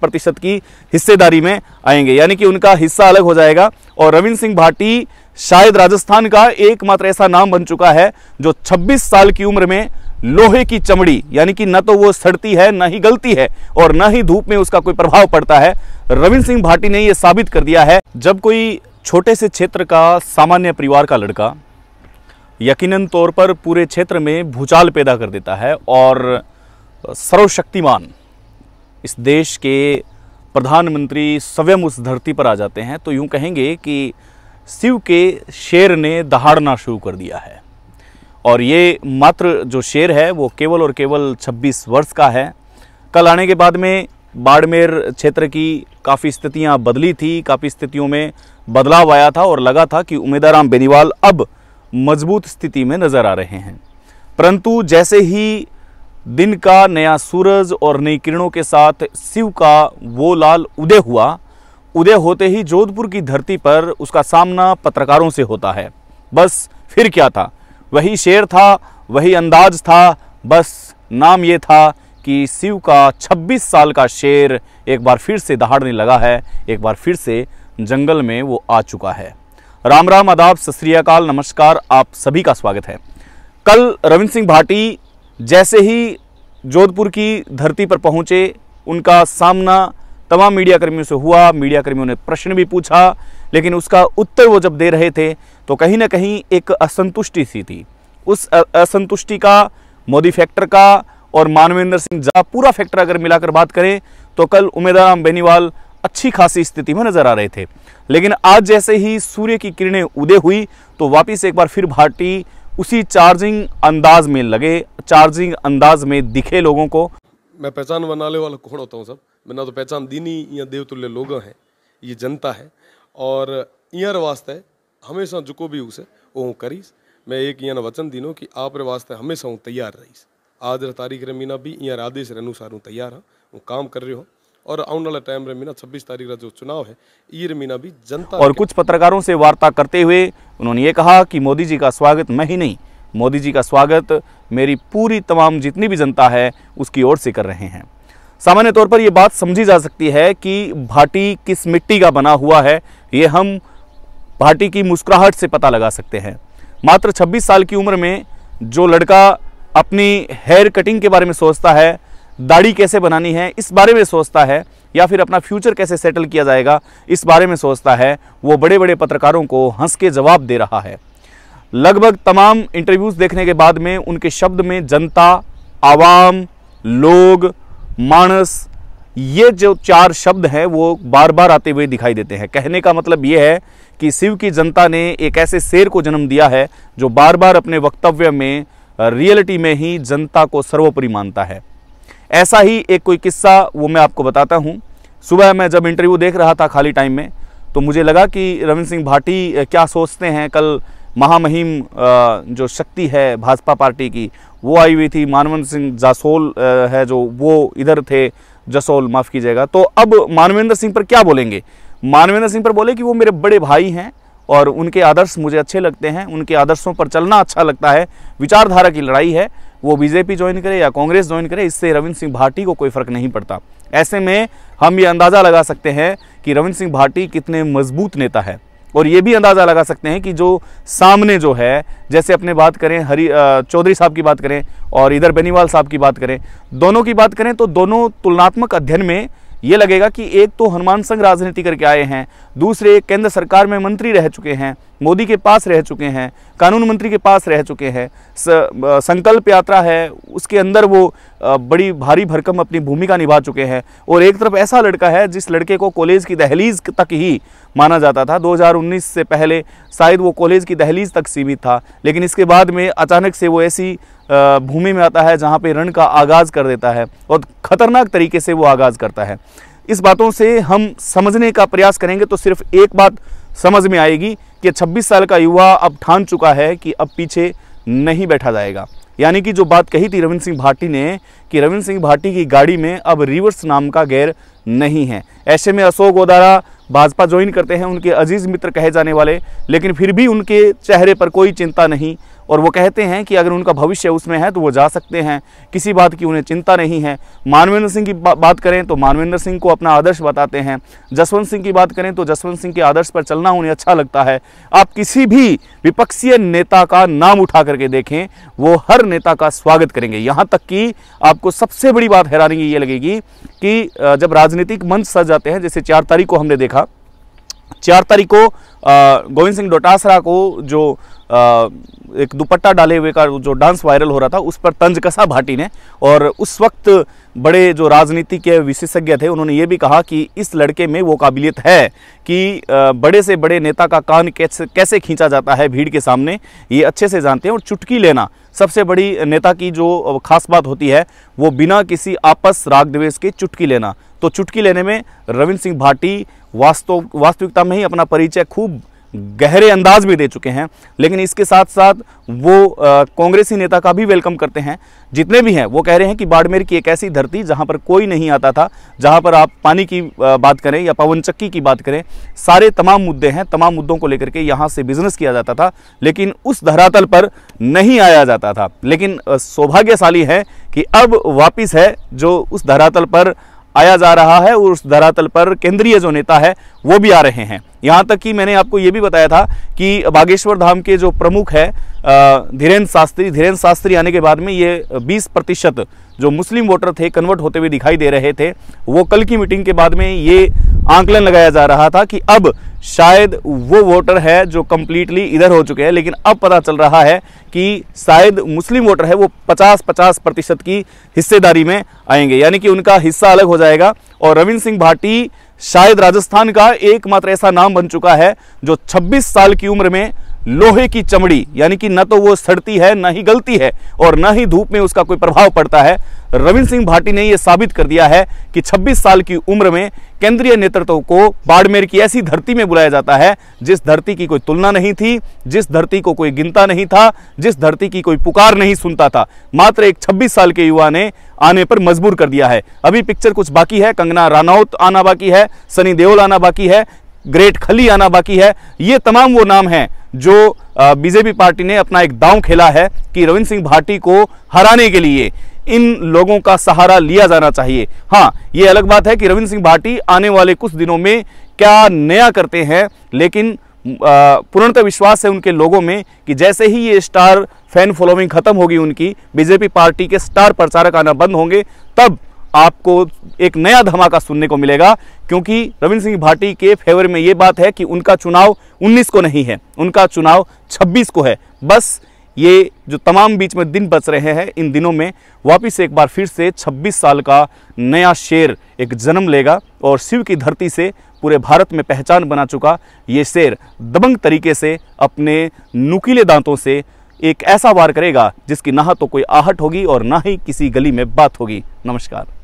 प्रतिशत की हिस्सेदारी में आएंगे यानी कि उनका हिस्सा अलग हो जाएगा और रविंद्र सिंह भाटी शायद राजस्थान का एकमात्र ऐसा नाम बन चुका है जो 26 साल की उम्र में लोहे की चमड़ी यानी कि न तो वो सड़ती है न ही गलती है और न ही धूप में उसका कोई प्रभाव पड़ता है रविंद्र सिंह भाटी ने यह साबित कर दिया है जब कोई छोटे से क्षेत्र का सामान्य परिवार का लड़का यकीन तौर पर पूरे क्षेत्र में भूचाल पैदा कर देता है और सर्वशक्तिमान इस देश के प्रधानमंत्री स्वयं उस धरती पर आ जाते हैं तो यूँ कहेंगे कि शिव के शेर ने दहाड़ना शुरू कर दिया है और ये मात्र जो शेर है वो केवल और केवल 26 वर्ष का है कल आने के बाद में बाड़मेर क्षेत्र की काफ़ी स्थितियां बदली थी काफ़ी स्थितियों में बदलाव आया था और लगा था कि उमेदाराम बेनीवाल अब मजबूत स्थिति में नज़र आ रहे हैं परंतु जैसे ही दिन का नया सूरज और नई किरणों के साथ शिव का वो लाल उदय हुआ उदय होते ही जोधपुर की धरती पर उसका सामना पत्रकारों से होता है बस फिर क्या था वही शेर था वही अंदाज था बस नाम ये था कि शिव का 26 साल का शेर एक बार फिर से दहाड़ने लगा है एक बार फिर से जंगल में वो आ चुका है राम राम आदाब सत नमस्कार आप सभी का स्वागत है कल रविंद्र सिंह भाटी जैसे ही जोधपुर की धरती पर पहुंचे उनका सामना तमाम मीडिया कर्मियों से हुआ मीडिया कर्मियों ने प्रश्न भी पूछा लेकिन उसका उत्तर वो जब दे रहे थे तो कहीं ना कहीं एक असंतुष्टि सी थी उस असंतुष्टि का मोदी फैक्टर का और मानवेंद्र सिंह जा पूरा फैक्टर अगर मिलाकर बात करें तो कल उमेदाराम बेनीवाल अच्छी खासी स्थिति में नजर आ रहे थे लेकिन आज जैसे ही सूर्य की किरणें उदय हुई तो वापिस एक बार फिर भारतीय उसी चार्जिंग अंदाज में लगे चार्जिंग अंदाज में दिखे लोगों को मैं पहचान बनाने वाला कौन होता हूँ सब मैं तो पहचान दीनी या देवतुल्य लोग हैं ये जनता है और ईयर वास्ते हमेशा जो भी उसे वो करीस मैं एक यहाँ वचन दिनों कि आप रे वास्ते हमेशा हूँ तैयार रहीस आज तारीख रे मीना भी यहाँ आदेश रे अनुसार हूँ तैयार हाँ हूँ काम कर रहे हो और आने वाला टाइम रे छब्बीस तारीख का जो चुनाव है ये महीना भी जनता और कुछ पत्रकारों से वार्ता करते हुए उन्होंने ये कहा कि मोदी जी का स्वागत मैं ही नहीं मोदी जी का स्वागत मेरी पूरी तमाम जितनी भी जनता है उसकी ओर से कर रहे हैं सामान्य तौर पर यह बात समझी जा सकती है कि भाटी किस मिट्टी का बना हुआ है ये हम भाटी की मुस्कुराहट से पता लगा सकते हैं मात्र 26 साल की उम्र में जो लड़का अपनी हेयर कटिंग के बारे में सोचता है दाढ़ी कैसे बनानी है इस बारे में सोचता है या फिर अपना फ्यूचर कैसे सेटल किया जाएगा इस बारे में सोचता है वो बड़े बड़े पत्रकारों को हंस के जवाब दे रहा है लगभग तमाम इंटरव्यूज़ देखने के बाद में उनके शब्द में जनता आवाम लोग मानस ये जो चार शब्द हैं वो बार बार आते हुए दिखाई देते हैं कहने का मतलब ये है कि शिव की जनता ने एक ऐसे शेर को जन्म दिया है जो बार बार अपने वक्तव्य में रियलिटी में ही जनता को सर्वोपरि मानता है ऐसा ही एक कोई किस्सा वो मैं आपको बताता हूँ सुबह मैं जब इंटरव्यू देख रहा था खाली टाइम में तो मुझे लगा कि रविंद्र सिंह भाटी क्या सोचते हैं कल महामहिम जो शक्ति है भाजपा पार्टी की वो आई हुई थी मानवेंद्र सिंह जासोल है जो वो इधर थे जसोल माफ़ कीजिएगा तो अब मानवेंद्र सिंह पर क्या बोलेंगे मानवेंद्र सिंह पर बोले कि वो मेरे बड़े भाई हैं और उनके आदर्श मुझे अच्छे लगते हैं उनके आदर्शों पर चलना अच्छा लगता है विचारधारा की लड़ाई है वो बीजेपी ज्वाइन करे या कांग्रेस ज्वाइन करे इससे रविंद्र सिंह भाटी को कोई फ़र्क नहीं पड़ता ऐसे में हम ये अंदाज़ा लगा सकते हैं कि रविंद्र सिंह भाटी कितने मजबूत नेता है और ये भी अंदाज़ा लगा सकते हैं कि जो सामने जो है जैसे अपने बात करें हरी चौधरी साहब की बात करें और इधर बेनीवाल साहब की बात करें दोनों की बात करें तो दोनों तुलनात्मक अध्ययन में ये लगेगा कि एक तो हनुमान संघ राजनीति करके आए हैं दूसरे केंद्र सरकार में मंत्री रह चुके हैं मोदी के पास रह चुके हैं कानून मंत्री के पास रह चुके हैं संकल्प यात्रा है उसके अंदर वो बड़ी भारी भरकम अपनी भूमिका निभा चुके हैं और एक तरफ ऐसा लड़का है जिस लड़के को कॉलेज की दहलीज तक ही माना जाता था 2019 से पहले शायद वो कॉलेज की दहलीज तक सीमित था लेकिन इसके बाद में अचानक से वो ऐसी भूमि में आता है जहाँ पे रण का आगाज़ कर देता है और ख़तरनाक तरीके से वो आगाज़ करता है इस बातों से हम समझने का प्रयास करेंगे तो सिर्फ एक बात समझ में आएगी कि 26 साल का युवा अब ठान चुका है कि अब पीछे नहीं बैठा जाएगा यानी कि जो बात कही थी रविंद्र सिंह भाटी ने कि रविंद्र सिंह भाटी की गाड़ी में अब रिवर्स नाम का गैर नहीं है ऐसे में अशोक ओदारा भाजपा ज्वाइन करते हैं उनके अजीज़ मित्र कहे जाने वाले लेकिन फिर भी उनके चेहरे पर कोई चिंता नहीं और वो कहते हैं कि अगर उनका भविष्य उसमें है तो वो जा सकते हैं किसी बात की उन्हें चिंता नहीं है मानवेंद्र सिंह की बा, बात करें तो मानवेंद्र सिंह को अपना आदर्श बताते हैं जसवंत सिंह की बात करें तो जसवंत सिंह के आदर्श पर चलना उन्हें अच्छा लगता है आप किसी भी विपक्षीय नेता का नाम उठा करके देखें वो हर नेता का स्वागत करेंगे यहाँ तक कि आपको सबसे बड़ी बात हैरानी ये लगेगी कि जब राजनीतिक मंच सज जाते हैं जैसे चार तारीख को हमने देखा चार तारीख को गोविंद सिंह डोटासरा को जो आ, एक दुपट्टा डाले हुए का जो डांस वायरल हो रहा था उस पर तंज कसा भाटी ने और उस वक्त बड़े जो राजनीति के विशेषज्ञ थे उन्होंने ये भी कहा कि इस लड़के में वो काबिलियत है कि बड़े से बड़े नेता का कान कैसे कैसे खींचा जाता है भीड़ के सामने ये अच्छे से जानते हैं और चुटकी लेना सबसे बड़ी नेता की जो खास बात होती है वो बिना किसी आपस राग द्वेष के चुटकी लेना तो चुटकी लेने में रविंद्र सिंह भाटी वास्तव वास्तविकता में ही अपना परिचय खूब गहरे अंदाज में दे चुके हैं लेकिन इसके साथ साथ वो कांग्रेसी नेता का भी वेलकम करते हैं जितने भी हैं वो कह रहे हैं कि बाड़मेर की एक ऐसी धरती जहां पर कोई नहीं आता था जहां पर आप पानी की बात करें या पवन चक्की की बात करें सारे तमाम मुद्दे हैं तमाम मुद्दों को लेकर के यहाँ से बिजनेस किया जाता था लेकिन उस धरातल पर नहीं आया जाता था लेकिन सौभाग्यशाली है कि अब वापिस है जो उस धरातल पर आया जा रहा है और उस धरातल पर केंद्रीय जो नेता है वो भी आ रहे हैं यहाँ तक कि मैंने आपको ये भी बताया था कि बागेश्वर धाम के जो प्रमुख है धीरेन्द्र शास्त्री धीरेन्द्र शास्त्री आने के बाद में ये 20 प्रतिशत जो मुस्लिम वोटर थे कन्वर्ट होते हुए दिखाई दे रहे थे वो कल की मीटिंग के बाद में ये आंकलन लगाया जा रहा था कि अब शायद वो वोटर है जो कम्प्लीटली इधर हो चुके हैं लेकिन अब पता चल रहा है कि शायद मुस्लिम वोटर है वो 50-50 प्रतिशत की हिस्सेदारी में आएंगे यानी कि उनका हिस्सा अलग हो जाएगा और रविंद्र सिंह भाटी शायद राजस्थान का एकमात्र ऐसा नाम बन चुका है जो 26 साल की उम्र में लोहे की चमड़ी यानी कि न तो वो सड़ती है न ही गलती है और न ही धूप में उसका कोई प्रभाव पड़ता है रविंद्र सिंह भाटी ने यह साबित कर दिया है कि 26 साल की उम्र में केंद्रीय नेतृत्व को बाड़मेर की ऐसी धरती में बुलाया जाता है जिस धरती की कोई तुलना नहीं थी जिस धरती को कोई गिनता नहीं था जिस धरती की कोई पुकार नहीं सुनता था मात्र एक 26 साल के युवा ने आने पर मजबूर कर दिया है अभी पिक्चर कुछ बाकी है कंगना रानौत आना बाकी है सनी देओल आना बाकी है ग्रेट खली आना बाकी है ये तमाम वो नाम हैं जो बीजेपी पार्टी ने अपना एक दांव खेला है कि रविंद्र सिंह भाटी को हराने के लिए इन लोगों का सहारा लिया जाना चाहिए हाँ ये अलग बात है कि रविंद्र सिंह भाटी आने वाले कुछ दिनों में क्या नया करते हैं लेकिन पूर्णतः विश्वास है उनके लोगों में कि जैसे ही ये स्टार फैन फॉलोइंग खत्म होगी उनकी बीजेपी पार्टी के स्टार प्रचारक आना बंद होंगे तब आपको एक नया धमाका सुनने को मिलेगा क्योंकि रविंद्र सिंह भाटी के फेवर में ये बात है कि उनका चुनाव 19 को नहीं है उनका चुनाव 26 को है बस ये जो तमाम बीच में दिन बच रहे हैं इन दिनों में वापस एक बार फिर से 26 साल का नया शेर एक जन्म लेगा और शिव की धरती से पूरे भारत में पहचान बना चुका ये शेर दबंग तरीके से अपने नुकीले दांतों से एक ऐसा वार करेगा जिसकी ना तो कोई आहट होगी और ना ही किसी गली में बात होगी नमस्कार